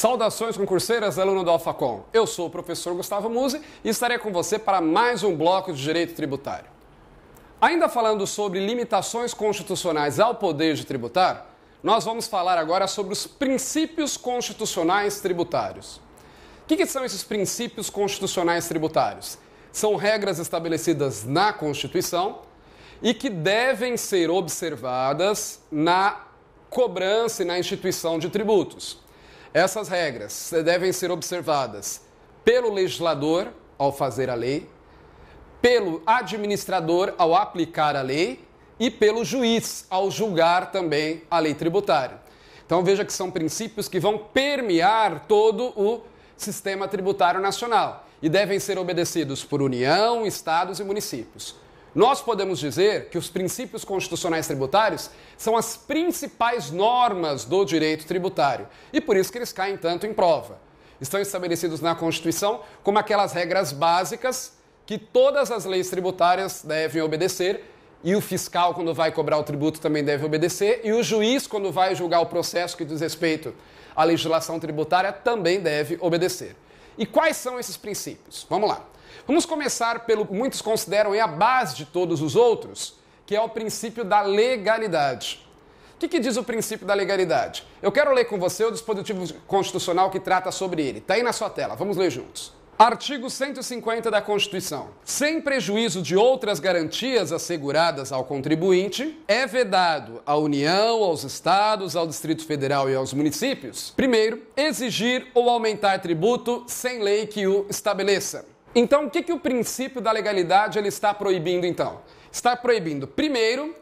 Saudações concurseiras, aluno do Alfacom. Eu sou o professor Gustavo Musi e estarei com você para mais um bloco de Direito Tributário. Ainda falando sobre limitações constitucionais ao poder de tributar, nós vamos falar agora sobre os princípios constitucionais tributários. O que, que são esses princípios constitucionais tributários? São regras estabelecidas na Constituição e que devem ser observadas na cobrança e na instituição de tributos. Essas regras devem ser observadas pelo legislador ao fazer a lei, pelo administrador ao aplicar a lei e pelo juiz ao julgar também a lei tributária. Então veja que são princípios que vão permear todo o sistema tributário nacional e devem ser obedecidos por União, estados e municípios. Nós podemos dizer que os princípios constitucionais tributários são as principais normas do direito tributário e por isso que eles caem tanto em prova. Estão estabelecidos na Constituição como aquelas regras básicas que todas as leis tributárias devem obedecer e o fiscal, quando vai cobrar o tributo, também deve obedecer, e o juiz, quando vai julgar o processo que diz respeito à legislação tributária, também deve obedecer. E quais são esses princípios? Vamos lá. Vamos começar pelo que muitos consideram é a base de todos os outros, que é o princípio da legalidade. O que, que diz o princípio da legalidade? Eu quero ler com você o dispositivo constitucional que trata sobre ele. Está aí na sua tela, vamos ler juntos. Artigo 150 da Constituição. Sem prejuízo de outras garantias asseguradas ao contribuinte, é vedado à União, aos Estados, ao Distrito Federal e aos municípios, primeiro, exigir ou aumentar tributo sem lei que o estabeleça. Então, o que, que o princípio da legalidade ele está proibindo, então? Está proibindo, primeiro,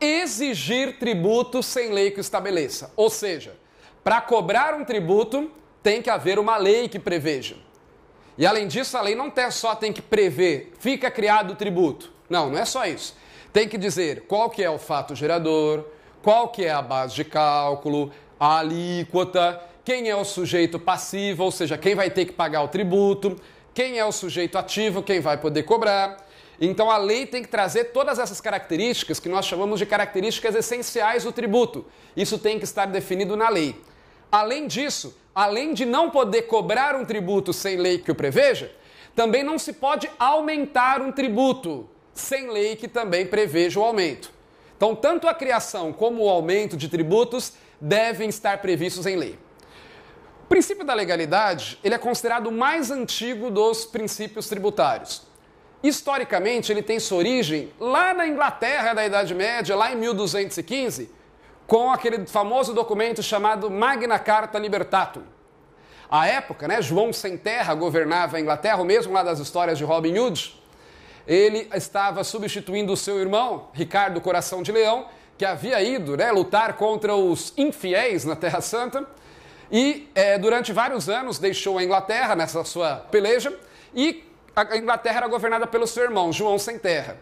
exigir tributo sem lei que o estabeleça. Ou seja, para cobrar um tributo, tem que haver uma lei que preveja. E além disso, a lei não tem só tem que prever, fica criado o tributo. Não, não é só isso. Tem que dizer qual que é o fato gerador, qual que é a base de cálculo, a alíquota, quem é o sujeito passivo, ou seja, quem vai ter que pagar o tributo, quem é o sujeito ativo, quem vai poder cobrar. Então a lei tem que trazer todas essas características que nós chamamos de características essenciais do tributo. Isso tem que estar definido na lei. Além disso, além de não poder cobrar um tributo sem lei que o preveja, também não se pode aumentar um tributo sem lei que também preveja o aumento. Então, tanto a criação como o aumento de tributos devem estar previstos em lei. O princípio da legalidade ele é considerado o mais antigo dos princípios tributários. Historicamente, ele tem sua origem lá na Inglaterra da Idade Média, lá em 1215, com aquele famoso documento chamado Magna Carta Libertatum. À época, né, João Sem Terra governava a Inglaterra, o mesmo lá das histórias de Robin Hood. Ele estava substituindo o seu irmão, Ricardo Coração de Leão, que havia ido né, lutar contra os infiéis na Terra Santa e é, durante vários anos deixou a Inglaterra nessa sua peleja e a Inglaterra era governada pelo seu irmão, João Sem Terra,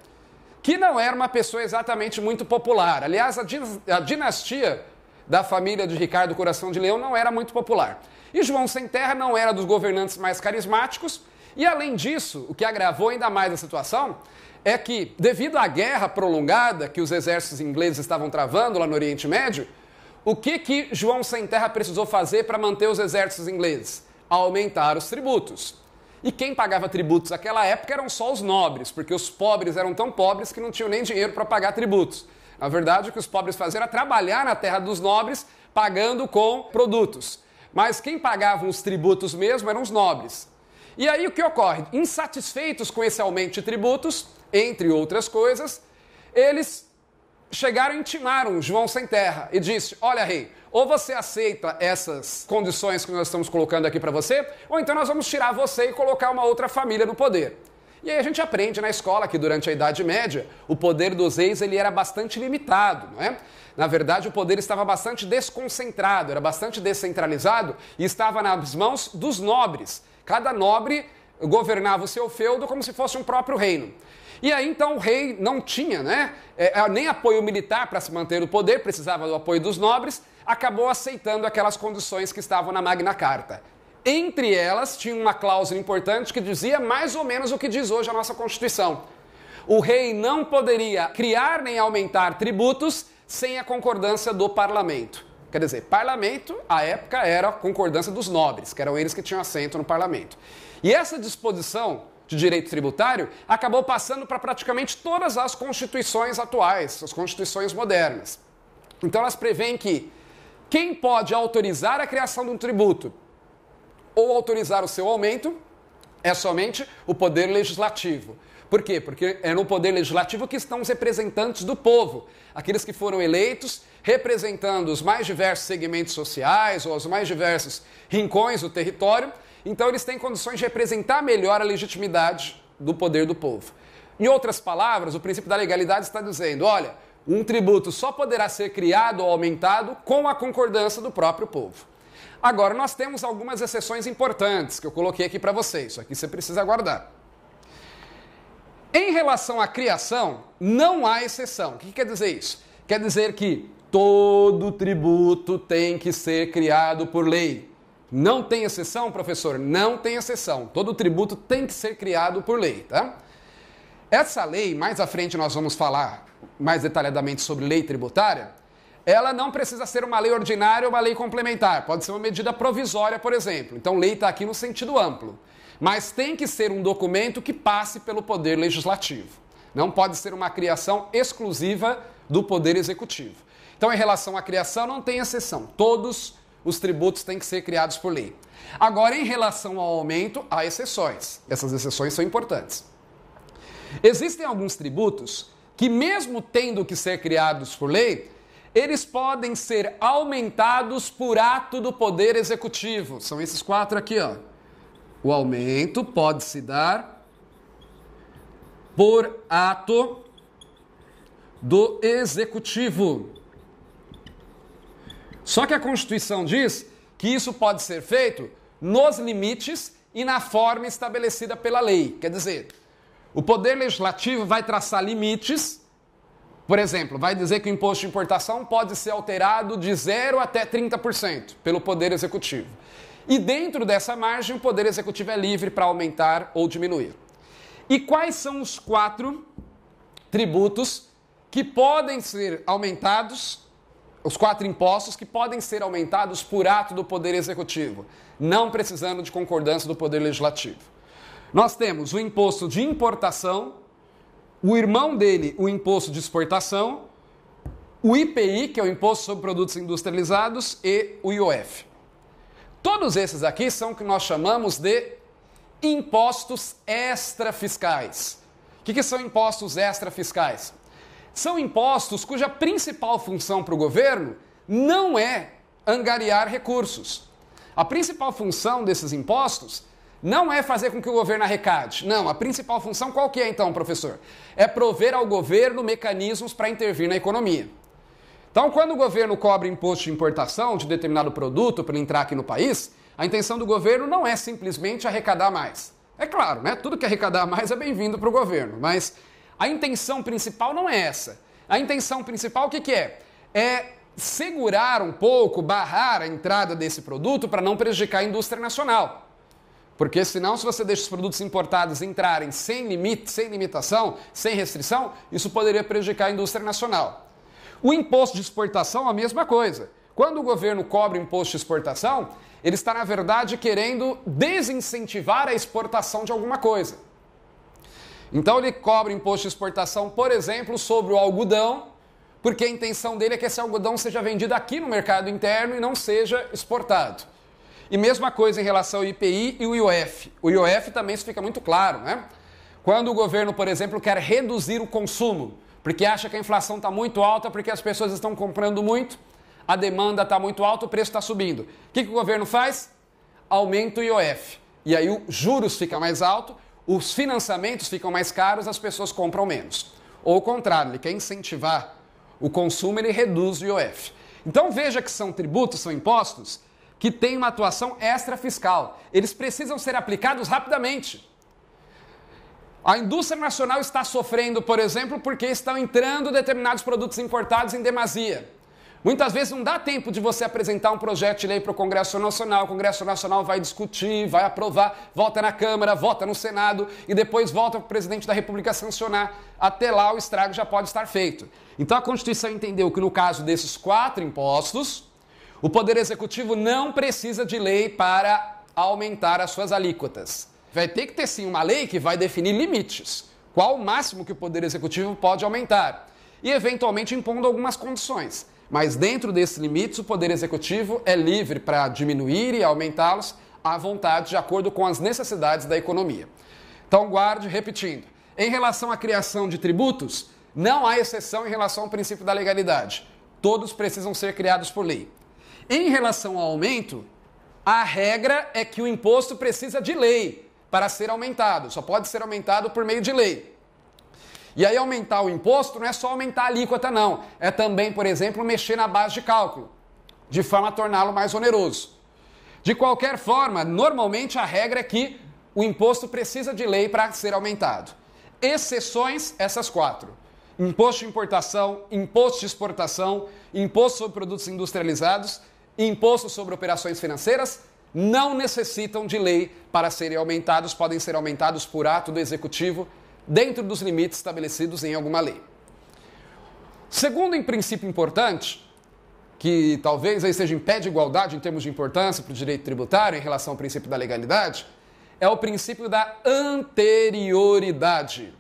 que não era uma pessoa exatamente muito popular. Aliás, a dinastia da família de Ricardo Coração de Leão não era muito popular. E João Sem Terra não era dos governantes mais carismáticos, e além disso, o que agravou ainda mais a situação é que, devido à guerra prolongada que os exércitos ingleses estavam travando lá no Oriente Médio, o que, que João Sem Terra precisou fazer para manter os exércitos ingleses? Aumentar os tributos. E quem pagava tributos naquela época eram só os nobres, porque os pobres eram tão pobres que não tinham nem dinheiro para pagar tributos. Na verdade, o é que os pobres faziam era trabalhar na terra dos nobres, pagando com produtos. Mas quem pagava os tributos mesmo eram os nobres. E aí o que ocorre? Insatisfeitos com esse aumento de tributos, entre outras coisas, eles chegaram e intimaram João sem terra e disse: Olha, rei, ou você aceita essas condições que nós estamos colocando aqui para você, ou então nós vamos tirar você e colocar uma outra família no poder. E aí a gente aprende na escola que durante a Idade Média o poder dos reis ele era bastante limitado, não é? Na verdade, o poder estava bastante desconcentrado, era bastante descentralizado e estava nas mãos dos nobres. Cada nobre governava o seu feudo como se fosse um próprio reino. E aí então o rei não tinha né, é, é, nem apoio militar para se manter no poder, precisava do apoio dos nobres, acabou aceitando aquelas condições que estavam na Magna Carta. Entre elas tinha uma cláusula importante que dizia mais ou menos o que diz hoje a nossa Constituição. O rei não poderia criar nem aumentar tributos sem a concordância do parlamento. Quer dizer, parlamento, à época, era a concordância dos nobres, que eram eles que tinham assento no parlamento. E essa disposição de direito tributário acabou passando para praticamente todas as constituições atuais, as constituições modernas. Então elas prevêem que quem pode autorizar a criação de um tributo ou autorizar o seu aumento é somente o poder legislativo. Por quê? Porque é no poder legislativo que estão os representantes do povo, aqueles que foram eleitos representando os mais diversos segmentos sociais ou os mais diversos rincões do território então eles têm condições de representar melhor a legitimidade do poder do povo. Em outras palavras, o princípio da legalidade está dizendo: olha, um tributo só poderá ser criado ou aumentado com a concordância do próprio povo. Agora, nós temos algumas exceções importantes que eu coloquei aqui para vocês. Isso aqui você precisa guardar. Em relação à criação, não há exceção. O que quer dizer isso? Quer dizer que todo tributo tem que ser criado por lei. Não tem exceção, professor? Não tem exceção. Todo tributo tem que ser criado por lei, tá? Essa lei, mais à frente nós vamos falar mais detalhadamente sobre lei tributária, ela não precisa ser uma lei ordinária ou uma lei complementar. Pode ser uma medida provisória, por exemplo. Então, lei está aqui no sentido amplo. Mas tem que ser um documento que passe pelo poder legislativo. Não pode ser uma criação exclusiva do poder executivo. Então, em relação à criação, não tem exceção. Todos os tributos têm que ser criados por lei. Agora, em relação ao aumento, há exceções. Essas exceções são importantes. Existem alguns tributos que, mesmo tendo que ser criados por lei, eles podem ser aumentados por ato do Poder Executivo. São esses quatro aqui, ó. O aumento pode se dar por ato do Executivo. Só que a Constituição diz que isso pode ser feito nos limites e na forma estabelecida pela lei. Quer dizer, o Poder Legislativo vai traçar limites. Por exemplo, vai dizer que o imposto de importação pode ser alterado de 0 até 30% pelo Poder Executivo. E dentro dessa margem, o Poder Executivo é livre para aumentar ou diminuir. E quais são os quatro tributos que podem ser aumentados os quatro impostos que podem ser aumentados por ato do Poder Executivo, não precisando de concordância do Poder Legislativo. Nós temos o imposto de importação, o irmão dele, o imposto de exportação, o IPI, que é o Imposto sobre Produtos Industrializados, e o IOF. Todos esses aqui são o que nós chamamos de impostos extrafiscais. O que, que são impostos extrafiscais? São impostos cuja principal função para o governo não é angariar recursos. A principal função desses impostos não é fazer com que o governo arrecade. Não, a principal função qual que é então, professor? É prover ao governo mecanismos para intervir na economia. Então, quando o governo cobra imposto de importação de determinado produto para entrar aqui no país, a intenção do governo não é simplesmente arrecadar mais. É claro, né? Tudo que arrecadar mais é bem-vindo para o governo, mas a intenção principal não é essa. A intenção principal, o que, que é? É segurar um pouco, barrar a entrada desse produto para não prejudicar a indústria nacional. Porque senão, se você deixa os produtos importados entrarem sem limite, sem limitação, sem restrição, isso poderia prejudicar a indústria nacional. O imposto de exportação é a mesma coisa. Quando o governo cobra imposto de exportação, ele está, na verdade, querendo desincentivar a exportação de alguma coisa. Então ele cobra imposto de exportação, por exemplo, sobre o algodão, porque a intenção dele é que esse algodão seja vendido aqui no mercado interno e não seja exportado. E mesma coisa em relação ao IPI e o IOF. O IOF também isso fica muito claro, né? Quando o governo, por exemplo, quer reduzir o consumo, porque acha que a inflação está muito alta, porque as pessoas estão comprando muito, a demanda está muito alta, o preço está subindo. O que, que o governo faz? Aumenta o IOF. E aí o juros fica mais alto os financiamentos ficam mais caros, as pessoas compram menos. Ou o contrário, ele quer incentivar o consumo, ele reduz o IOF. Então veja que são tributos, são impostos que têm uma atuação extrafiscal. Eles precisam ser aplicados rapidamente. A indústria nacional está sofrendo, por exemplo, porque estão entrando determinados produtos importados em demasia. Muitas vezes não dá tempo de você apresentar um projeto de lei para o Congresso Nacional, o Congresso Nacional vai discutir, vai aprovar, vota na Câmara, vota no Senado e depois volta para o presidente da República sancionar. Até lá o estrago já pode estar feito. Então a Constituição entendeu que no caso desses quatro impostos, o Poder Executivo não precisa de lei para aumentar as suas alíquotas. Vai ter que ter sim uma lei que vai definir limites. Qual o máximo que o Poder Executivo pode aumentar? E eventualmente impondo algumas condições. Mas dentro desses limites, o Poder Executivo é livre para diminuir e aumentá-los à vontade, de acordo com as necessidades da economia. Então, guarde, repetindo. Em relação à criação de tributos, não há exceção em relação ao princípio da legalidade. Todos precisam ser criados por lei. Em relação ao aumento, a regra é que o imposto precisa de lei para ser aumentado. Só pode ser aumentado por meio de lei. E aí aumentar o imposto não é só aumentar a alíquota, não. É também, por exemplo, mexer na base de cálculo, de forma a torná-lo mais oneroso. De qualquer forma, normalmente a regra é que o imposto precisa de lei para ser aumentado. Exceções, essas quatro. Imposto de importação, imposto de exportação, imposto sobre produtos industrializados, imposto sobre operações financeiras não necessitam de lei para serem aumentados, podem ser aumentados por ato do executivo dentro dos limites estabelecidos em alguma lei. Segundo em princípio importante, que talvez aí seja em pé de igualdade em termos de importância para o direito tributário em relação ao princípio da legalidade, é o princípio da anterioridade,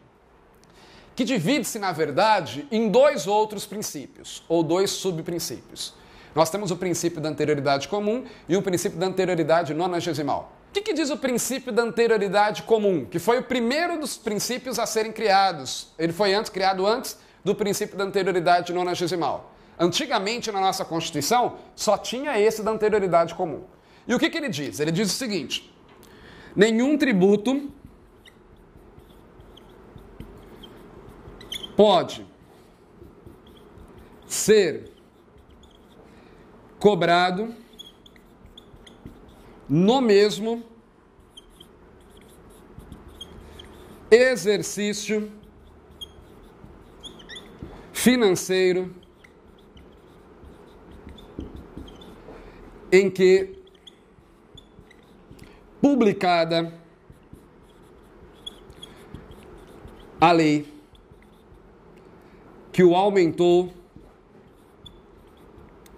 que divide-se, na verdade, em dois outros princípios, ou dois subprincípios. Nós temos o princípio da anterioridade comum e o princípio da anterioridade nonagesimal que, que diz o princípio da anterioridade comum? Que foi o primeiro dos princípios a serem criados. Ele foi antes criado antes do princípio da anterioridade nonagesimal. Antigamente, na nossa Constituição, só tinha esse da anterioridade comum. E o que, que ele diz? Ele diz o seguinte: nenhum tributo pode ser cobrado no mesmo exercício financeiro em que publicada a lei que o aumentou,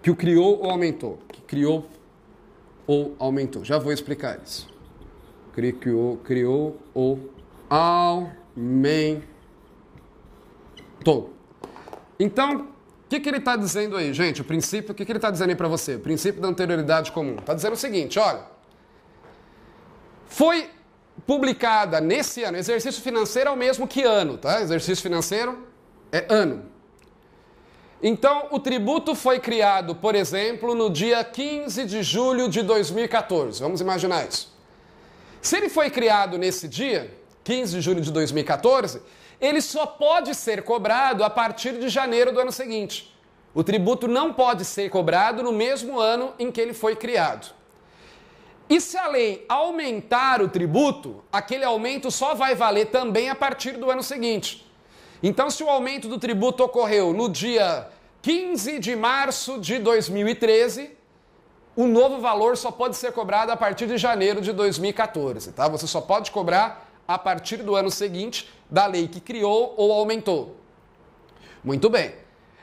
que o criou ou aumentou, que criou ou aumentou. Já vou explicar isso. Criou, criou ou aumentou. Então, o que, que ele está dizendo aí, gente? O princípio, o que, que ele está dizendo aí para você? O princípio da anterioridade comum. Está dizendo o seguinte, olha. Foi publicada nesse ano, exercício financeiro é o mesmo que ano, tá? Exercício financeiro é ano. Então, o tributo foi criado, por exemplo, no dia 15 de julho de 2014. Vamos imaginar isso. Se ele foi criado nesse dia, 15 de julho de 2014, ele só pode ser cobrado a partir de janeiro do ano seguinte. O tributo não pode ser cobrado no mesmo ano em que ele foi criado. E se a lei aumentar o tributo, aquele aumento só vai valer também a partir do ano seguinte. Então, se o aumento do tributo ocorreu no dia 15 de março de 2013, o novo valor só pode ser cobrado a partir de janeiro de 2014, tá? Você só pode cobrar a partir do ano seguinte da lei que criou ou aumentou. Muito bem.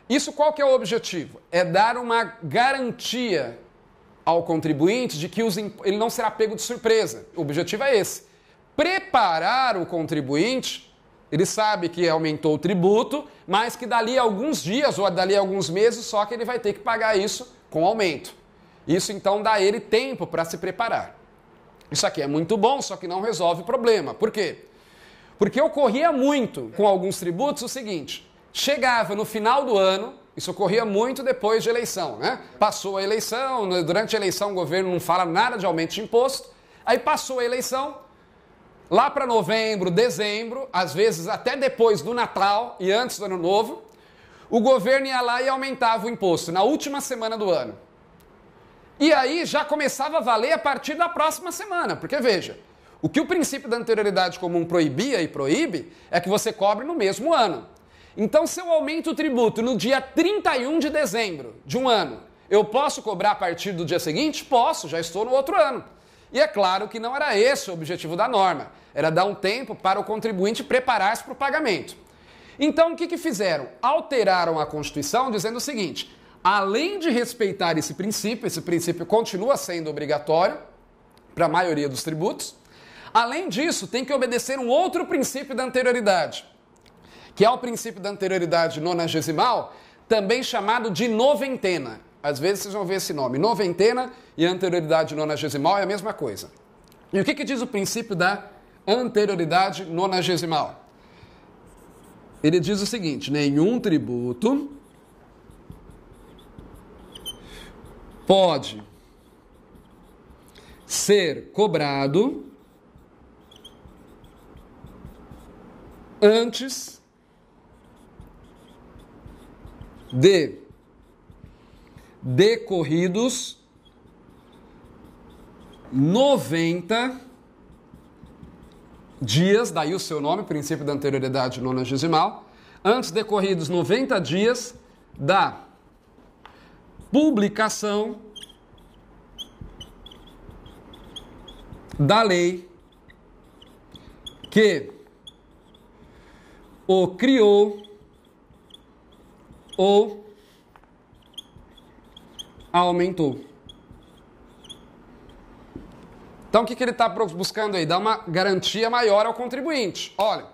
Isso qual que é o objetivo? É dar uma garantia ao contribuinte de que imp... ele não será pego de surpresa. O objetivo é esse: preparar o contribuinte ele sabe que aumentou o tributo, mas que dali alguns dias ou dali alguns meses só que ele vai ter que pagar isso com aumento. Isso então dá ele tempo para se preparar. Isso aqui é muito bom, só que não resolve o problema. Por quê? Porque ocorria muito com alguns tributos o seguinte: chegava no final do ano, isso ocorria muito depois de eleição, né? Passou a eleição, durante a eleição o governo não fala nada de aumento de imposto, aí passou a eleição, Lá para novembro, dezembro, às vezes até depois do Natal e antes do Ano Novo, o governo ia lá e aumentava o imposto na última semana do ano. E aí já começava a valer a partir da próxima semana, porque veja, o que o princípio da anterioridade comum proibia e proíbe é que você cobre no mesmo ano. Então, se eu aumento o tributo no dia 31 de dezembro de um ano, eu posso cobrar a partir do dia seguinte? Posso, já estou no outro ano. E é claro que não era esse o objetivo da norma, era dar um tempo para o contribuinte preparar-se para o pagamento. Então, o que, que fizeram? Alteraram a Constituição dizendo o seguinte: além de respeitar esse princípio, esse princípio continua sendo obrigatório para a maioria dos tributos, além disso, tem que obedecer um outro princípio da anterioridade, que é o princípio da anterioridade nonagesimal, também chamado de noventena. Às vezes vocês vão ver esse nome. Noventena e anterioridade nonagesimal é a mesma coisa. E o que, que diz o princípio da anterioridade nonagesimal? Ele diz o seguinte: nenhum tributo pode ser cobrado antes de decorridos 90 dias, daí o seu nome, princípio da anterioridade nonagesimal, antes decorridos 90 dias da publicação da lei que o criou ou aumentou. Então o que, que ele está buscando aí? Dar uma garantia maior ao contribuinte. Olha,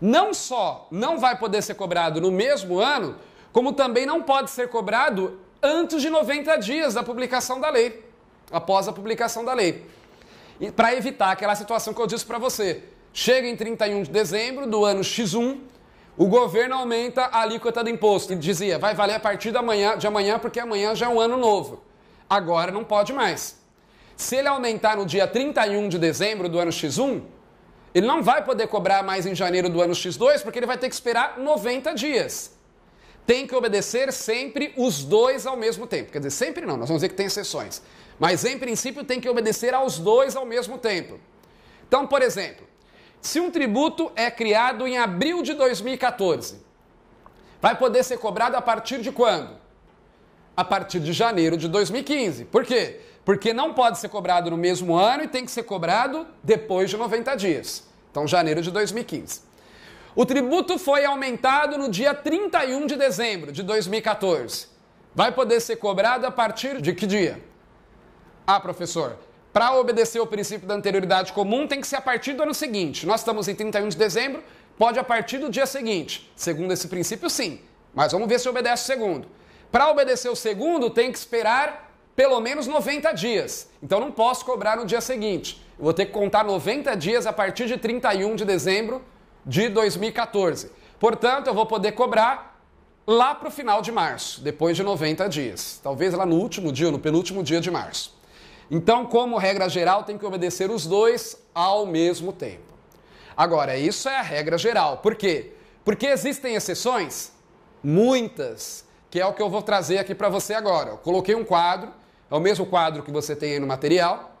não só não vai poder ser cobrado no mesmo ano, como também não pode ser cobrado antes de 90 dias da publicação da lei, após a publicação da lei. Para evitar aquela situação que eu disse para você. Chega em 31 de dezembro do ano X1, o governo aumenta a alíquota do imposto e dizia, vai valer a partir de amanhã, de amanhã, porque amanhã já é um ano novo. Agora não pode mais. Se ele aumentar no dia 31 de dezembro do ano X1, ele não vai poder cobrar mais em janeiro do ano X2, porque ele vai ter que esperar 90 dias. Tem que obedecer sempre os dois ao mesmo tempo. Quer dizer, sempre não, nós vamos dizer que tem exceções. Mas, em princípio, tem que obedecer aos dois ao mesmo tempo. Então, por exemplo, se um tributo é criado em abril de 2014, vai poder ser cobrado a partir de quando? A partir de janeiro de 2015. Por quê? Porque não pode ser cobrado no mesmo ano e tem que ser cobrado depois de 90 dias. Então, janeiro de 2015. O tributo foi aumentado no dia 31 de dezembro de 2014. Vai poder ser cobrado a partir de que dia? Ah, professor, para obedecer o princípio da anterioridade comum, tem que ser a partir do ano seguinte. Nós estamos em 31 de dezembro, pode a partir do dia seguinte. Segundo esse princípio, sim. Mas vamos ver se obedece o segundo. Para obedecer o segundo, tem que esperar pelo menos 90 dias. Então não posso cobrar no dia seguinte. Eu vou ter que contar 90 dias a partir de 31 de dezembro de 2014. Portanto, eu vou poder cobrar lá para o final de março, depois de 90 dias. Talvez lá no último dia, no penúltimo dia de março. Então, como regra geral, tem que obedecer os dois ao mesmo tempo. Agora, isso é a regra geral. Por quê? Porque existem exceções? Muitas, que é o que eu vou trazer aqui para você agora. Eu coloquei um quadro, é o mesmo quadro que você tem aí no material,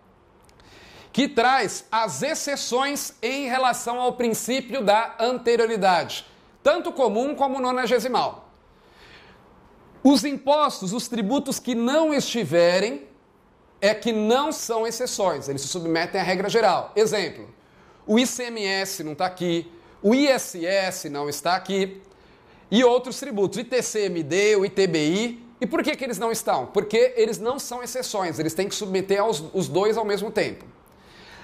que traz as exceções em relação ao princípio da anterioridade, tanto comum como nonagesimal. Os impostos, os tributos que não estiverem é que não são exceções, eles se submetem à regra geral. Exemplo, o ICMS não está aqui, o ISS não está aqui, e outros tributos, o ITCMD, o ITBI. E por que, que eles não estão? Porque eles não são exceções, eles têm que submeter aos, os dois ao mesmo tempo.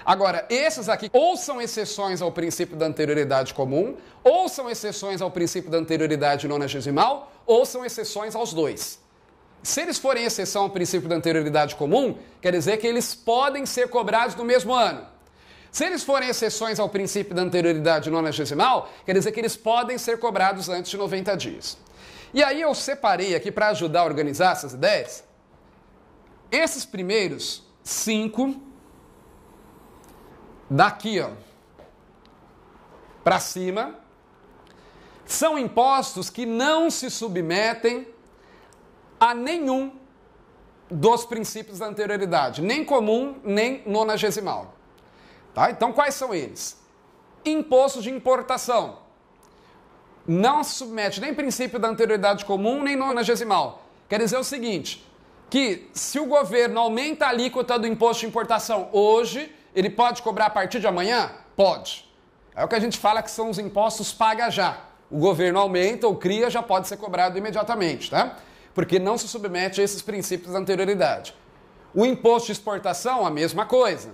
Agora, esses aqui ou são exceções ao princípio da anterioridade comum, ou são exceções ao princípio da anterioridade nonagesimal, ou são exceções aos dois. Se eles forem exceção ao princípio da anterioridade comum, quer dizer que eles podem ser cobrados no mesmo ano. Se eles forem exceções ao princípio da anterioridade nonagesimal, quer dizer que eles podem ser cobrados antes de 90 dias. E aí eu separei aqui para ajudar a organizar essas ideias. Esses primeiros cinco, daqui ó, para cima, são impostos que não se submetem a nenhum dos princípios da anterioridade, nem comum, nem nonagesimal. Tá? Então, quais são eles? Imposto de importação. Não se submete nem princípio da anterioridade comum, nem nonagesimal. Quer dizer o seguinte, que se o governo aumenta a alíquota do imposto de importação hoje, ele pode cobrar a partir de amanhã? Pode. É o que a gente fala que são os impostos paga já. O governo aumenta ou cria, já pode ser cobrado imediatamente, tá? porque não se submete a esses princípios da anterioridade. O imposto de exportação, a mesma coisa.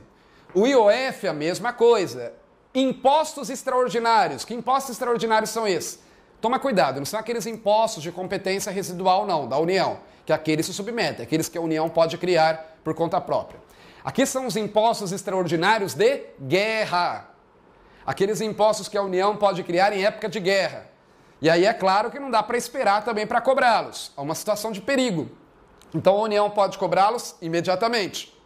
O IOF, a mesma coisa. Impostos extraordinários. Que impostos extraordinários são esses? Toma cuidado, não são aqueles impostos de competência residual, não, da União, que aqueles se submetem, aqueles que a União pode criar por conta própria. Aqui são os impostos extraordinários de guerra. Aqueles impostos que a União pode criar em época de guerra. E aí é claro que não dá para esperar também para cobrá-los. É uma situação de perigo. Então a União pode cobrá-los imediatamente.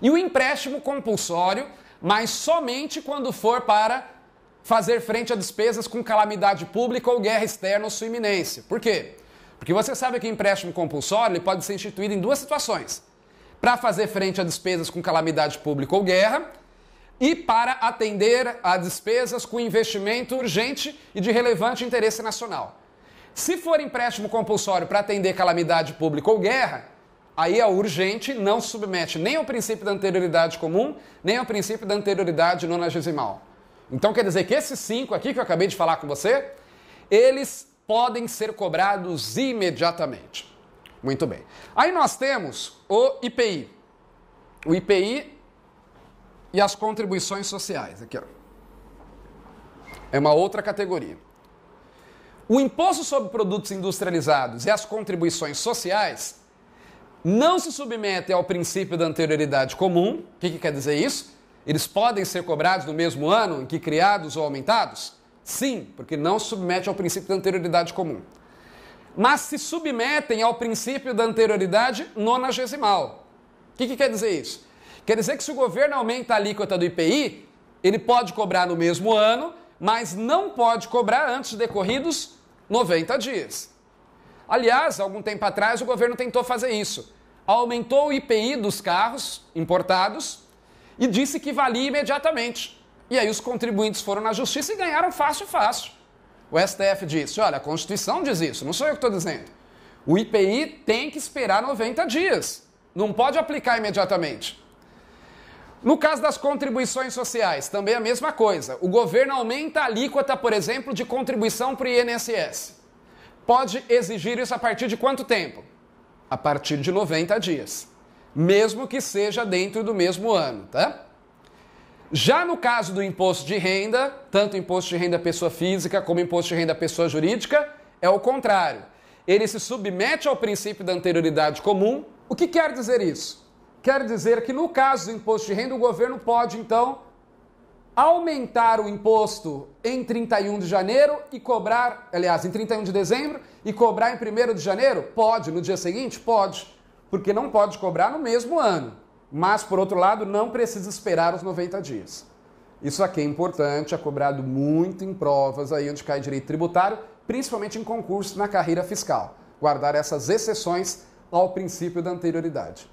E o empréstimo compulsório, mas somente quando for para fazer frente a despesas com calamidade pública ou guerra externa ou sua iminência. Por quê? Porque você sabe que o empréstimo compulsório pode ser instituído em duas situações: para fazer frente a despesas com calamidade pública ou guerra, e para atender a despesas com investimento urgente e de relevante interesse nacional. Se for empréstimo compulsório para atender calamidade pública ou guerra, aí é urgente, não submete nem ao princípio da anterioridade comum, nem ao princípio da anterioridade nonagesimal. Então quer dizer que esses cinco aqui que eu acabei de falar com você, eles podem ser cobrados imediatamente. Muito bem. Aí nós temos o IPI. O IPI e as contribuições sociais, aqui ó. É uma outra categoria. O imposto sobre produtos industrializados e as contribuições sociais não se submetem ao princípio da anterioridade comum. O que, que quer dizer isso? Eles podem ser cobrados no mesmo ano em que criados ou aumentados? Sim, porque não se submete ao princípio da anterioridade comum. Mas se submetem ao princípio da anterioridade nonagesimal. O que, que quer dizer isso? Quer dizer que se o governo aumenta a alíquota do IPI, ele pode cobrar no mesmo ano, mas não pode cobrar antes decorridos 90 dias. Aliás, algum tempo atrás o governo tentou fazer isso. Aumentou o IPI dos carros importados e disse que valia imediatamente. E aí os contribuintes foram na justiça e ganharam fácil, fácil. O STF disse: olha, a Constituição diz isso, não sou eu que estou dizendo. O IPI tem que esperar 90 dias, não pode aplicar imediatamente. No caso das contribuições sociais, também a mesma coisa. O governo aumenta a alíquota, por exemplo, de contribuição para o INSS. Pode exigir isso a partir de quanto tempo? A partir de 90 dias, mesmo que seja dentro do mesmo ano, tá? Já no caso do imposto de renda, tanto imposto de renda pessoa física como imposto de renda pessoa jurídica, é o contrário. Ele se submete ao princípio da anterioridade comum. O que quer dizer isso? Quer dizer que, no caso do imposto de renda, o governo pode, então, aumentar o imposto em 31 de janeiro e cobrar, aliás, em 31 de dezembro e cobrar em 1 de janeiro? Pode. No dia seguinte? Pode. Porque não pode cobrar no mesmo ano. Mas, por outro lado, não precisa esperar os 90 dias. Isso aqui é importante, é cobrado muito em provas aí onde cai direito tributário, principalmente em concurso na carreira fiscal. Guardar essas exceções ao princípio da anterioridade.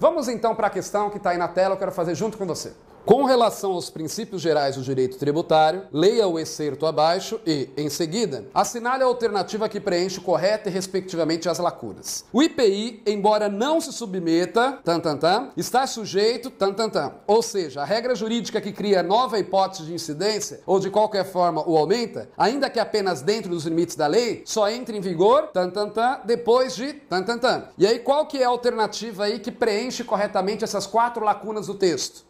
Vamos então para a questão que está aí na tela, eu quero fazer junto com você. Com relação aos princípios gerais do direito tributário, leia o excerto abaixo e, em seguida, assinale a alternativa que preenche correta e, respectivamente, as lacunas. O IPI, embora não se submeta, tan, tan, tan, está sujeito, tan, tan, tan. ou seja, a regra jurídica que cria nova hipótese de incidência ou de qualquer forma o aumenta, ainda que apenas dentro dos limites da lei, só entra em vigor, tan, tan, tan, depois de, tan, tan, tan. E aí, qual que é a alternativa aí que preenche corretamente essas quatro lacunas do texto?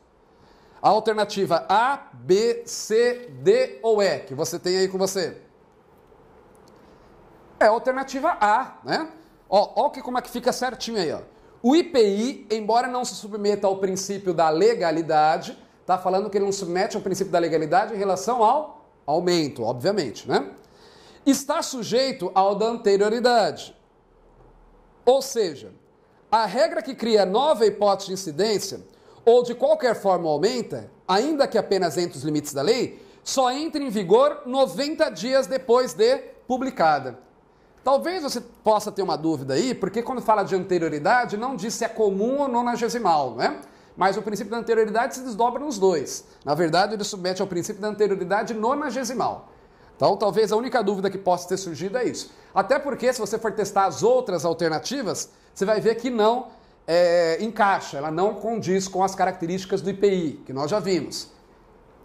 A alternativa A, B, C, D ou E, que você tem aí com você. É a alternativa A, né? Ó, ó que, como é que fica certinho aí, ó. O IPI, embora não se submeta ao princípio da legalidade, tá falando que ele não se submete ao princípio da legalidade em relação ao aumento, obviamente, né? Está sujeito ao da anterioridade. Ou seja, a regra que cria nova hipótese de incidência ou de qualquer forma aumenta, ainda que apenas entre os limites da lei, só entra em vigor 90 dias depois de publicada. Talvez você possa ter uma dúvida aí, porque quando fala de anterioridade, não diz se é comum ou nonagesimal, né? Mas o princípio da anterioridade se desdobra nos dois. Na verdade, ele submete ao princípio da anterioridade nonagesimal. Então, talvez a única dúvida que possa ter surgido é isso. Até porque, se você for testar as outras alternativas, você vai ver que não é, encaixa, ela não condiz com as características do IPI, que nós já vimos.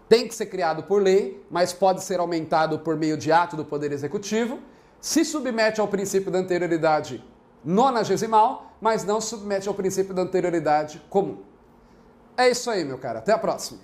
Tem que ser criado por lei, mas pode ser aumentado por meio de ato do Poder Executivo. Se submete ao princípio da anterioridade nonagesimal, mas não submete ao princípio da anterioridade comum. É isso aí, meu cara. Até a próxima.